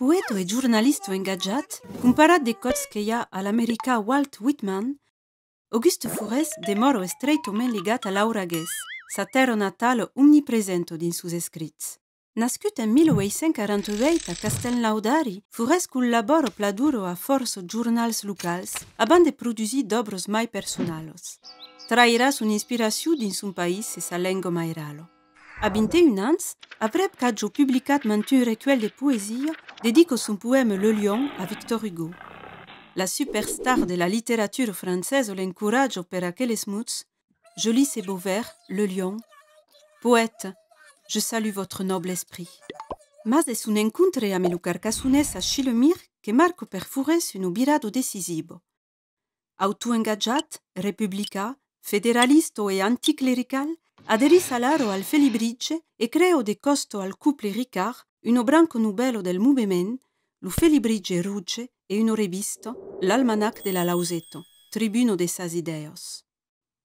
ueto e jurnaisto engajat, comparat deòs qu queiá a l’Aamericà Walt Whitman, Auguste Forès demòro estreit oment ligat a l Lauraura guè, saè natalo omnipresento dins sus escrits. Nascut en 1846 a Castelltel Laudari, furès un laboro pla duro aòrzos journalnals locals, aban de produir dobros mai personalos. Trairàs un inspirau dins un país e sa lengo mai ralo. A 21 ans, Avreb Kajo publicat un rituel de poésie dédié son poème Le Lion à Victor Hugo. La superstar de la littérature française l'encourage per père smuts. Je lis ces beaux vers, Le Lion. Poète, je salue votre noble esprit. Mais es un encontre à Melucar Casunes à Chilemir que Marco Fourens un birado décisive. Auto-engagé, républicain, fédéraliste et anticlérical, aderì Salaro al Felibrice e creò di costo al couple Ricard uno branco nubello del Movement, lo Felibrice Ruce e uno revisto, l'Almanac della Lauseto, tribuno de Sasideos.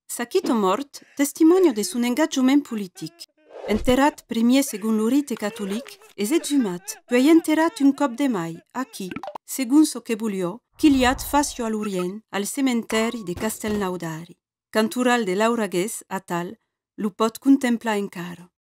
Sacchito Mort, testimonio de un engagement politique, enterrat premier según l'urite rite catholique, e esumat, poi enterrat un cop de mai, a chi, según so che vogliò, chiliat facio all'Urien, al cementeri de Castelnaudari. Cantural de Laura Lauraghes, a Tal, lu pot contempla in caro.